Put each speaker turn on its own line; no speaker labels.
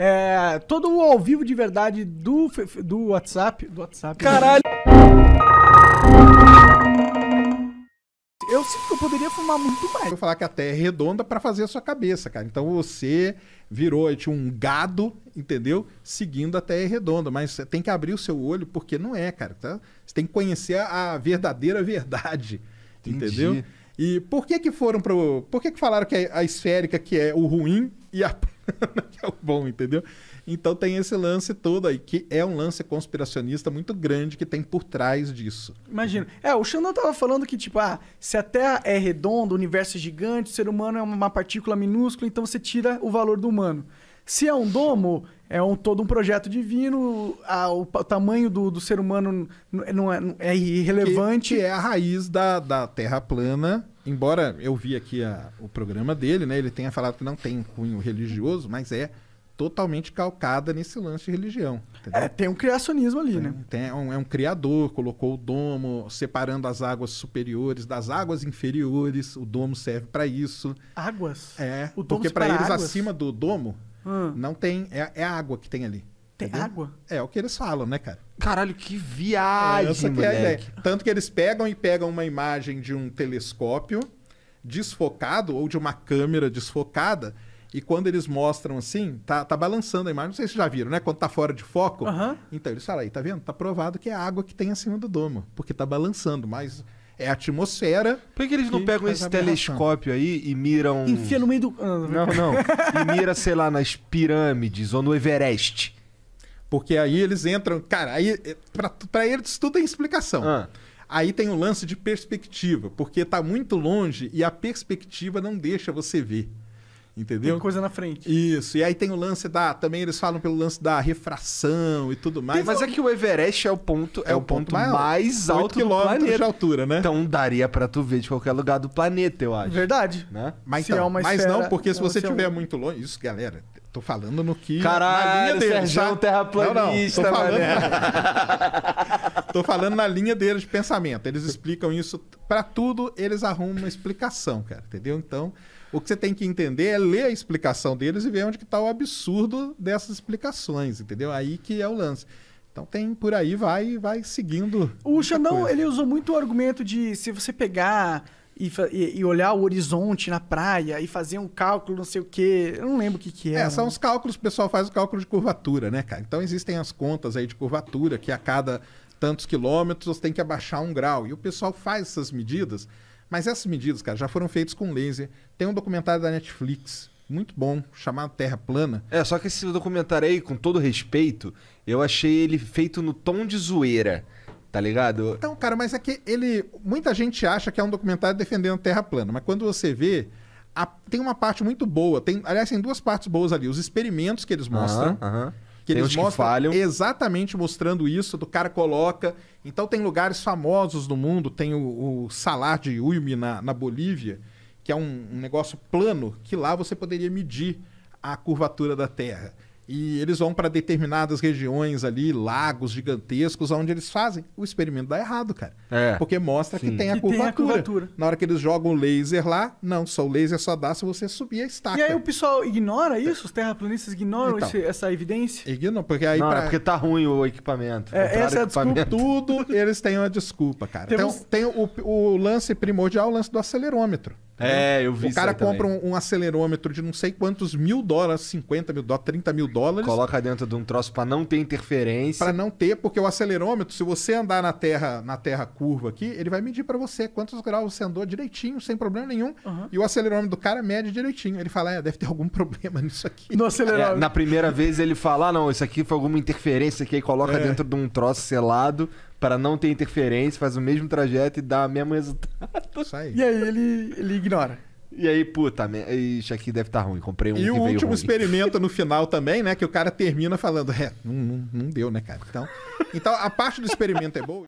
É, todo o ao vivo de verdade do, do WhatsApp. Do WhatsApp. Né? Caralho!
Eu sinto que eu poderia fumar muito mais. Eu falar que a Terra é redonda para fazer a sua cabeça, cara. Então você virou tipo, um gado, entendeu? Seguindo a Terra é redonda. Mas você tem que abrir o seu olho, porque não é, cara. Tá? Você tem que conhecer a verdadeira verdade, Entendi. entendeu? E por que que foram pro... Por que que falaram que a esférica que é o ruim e a é o bom, entendeu? Então tem esse lance todo aí, que é um lance conspiracionista muito grande que tem por trás disso. Imagina. É, o Xandão tava falando que, tipo, ah, se a Terra é redonda, o universo é gigante, o ser humano é uma partícula minúscula, então você tira o valor do humano. Se é um domo, é um, todo um projeto divino, a, o, o, tamanho do, do ser humano não é, não é, irrelevante. Que, que é a raiz da, da Terra plana embora eu vi aqui a, o programa dele, né, ele tenha falado que não tem cunho religioso, mas é totalmente calcada nesse lance de religião. Entendeu? É, tem um criacionismo ali, tem, né? Tem é um, é um criador, colocou o domo, separando as águas superiores das águas inferiores. O domo serve para isso. Águas? É, o domo porque para eles águas? acima do domo hum. não tem é, é a água que tem ali. Tem Entendeu? água? É, é, o que eles falam, né, cara?
Caralho, que é, viagem, que é,
Tanto que eles pegam e pegam uma imagem de um telescópio desfocado ou de uma câmera desfocada e quando eles mostram assim, tá, tá balançando a imagem, não sei se já viram, né? Quando tá fora de foco. Então eles falam aí, tá vendo? Tá provado que é a água que tem acima do domo, porque tá balançando, mas é a atmosfera. Por que, que eles não pegam esse telescópio
aí e miram. Enfia no meio do. Ah, não, não. e mira, sei lá, nas pirâmides
ou no Everest. Porque aí eles entram. Cara, aí eh, para eles tudo tem é explicação. Ah. Aí tem um lance de perspectiva, porque tá muito longe e a perspectiva não deixa você ver. Entendeu? Tem coisa na frente. Isso. E aí tem o lance da. Também eles falam pelo lance da refração e tudo mais. Mas é que o Everest é o ponto, é, é o ponto, ponto mais alto do
planeta. de altura, né? Então daria para tu ver de qualquer lugar do planeta, eu acho.
Verdade. Né? Mas, é então, é esfera, não, porque se é você estiver um... muito longe. Isso, galera, Tô falando no que. Caralho, na linha deles, Sérgio tá? terraplanista, não, não. Tô, falando na... Tô falando na linha deles de pensamento. Eles explicam isso para tudo, eles arrumam uma explicação, cara. Entendeu? Então, o que você tem que entender é ler a explicação deles e ver onde que tá o absurdo dessas explicações, entendeu? Aí que é o lance. Então tem por aí, vai vai seguindo. O Xandão, ele usou muito o argumento de se você pegar e, e, olhar o horizonte na praia e fazer um cálculo, não sei o quê. Eu não lembro o que, que é. É, são os cálculos, o pessoal faz o cálculo de curvatura, né, cara? Então existem as contas aí de curvatura, que a cada tantos quilômetros você tem que abaixar um grau. E o pessoal faz essas medidas, mas essas medidas, cara, já foram feitas com laser. Tem um documentário da Netflix. Muito bom, chamado Terra Plana. É, só que esse
documentário aí, com todo respeito, eu achei ele feito no tom de zoeira.
Tá ligado? Então, cara, mas é que ele. Muita gente acha que é um documentário defendendo a Terra plana, mas quando você vê, a, tem uma parte muito boa. Tem, aliás, tem duas partes boas ali. Os experimentos que eles mostram. Que tem eles mostram que falham. exatamente mostrando isso, do cara coloca. Então tem lugares famosos no mundo, tem o, o Salar de Uyumi na, na Bolívia, que é um, um negócio plano, que lá você poderia medir a curvatura da Terra e eles vão para determinadas regiões ali, lagos gigantescos, onde eles fazem. O experimento dá errado, cara. É. Porque mostra Sim. que tem a, curvatura. tem a curvatura. Na hora que eles jogam o laser lá, não, só o laser só dá se você subir a estaca. E aí o pessoal ignora isso? Os terraplanistas ignoram então, esse,
essa evidência? Ignora, porque aí. Não, é pra... é porque tá ruim o equipamento. É, essa é a desculpa.
Tudo eles têm uma desculpa, cara. Temos... Então, tem o, o lance primordial, o lance do acelerômetro. É, eu vi O cara compra um, um, acelerômetro de não sei quantos mil dólares, 50 mil dólares, 30 mil dólares dólares. Coloca dentro de um troço para não ter interferência. Para não ter, porque o acelerômetro, se você andar na terra, na terra curva aqui, ele vai medir para você quantos graus você andou direitinho, sem problema nenhum. Uhum. E o acelerômetro do cara mede direitinho. Ele fala, é, deve ter algum problema nisso aqui. No acelerômetro. É, na primeira
vez ele fala, ah, não, isso aqui foi alguma interferência que aí coloca é. dentro de um troço selado para não ter interferência, faz o mesmo trajeto e dá o mesmo resultado.
Isso aí. E aí ele, ele ignora.
E aí, puta, isso aqui deve estar tá ruim. Comprei um. E o último ruim.
experimento no final também, né? Que o cara termina falando, é, não, não, não deu, né, cara? Então, então a parte do experimento é boa.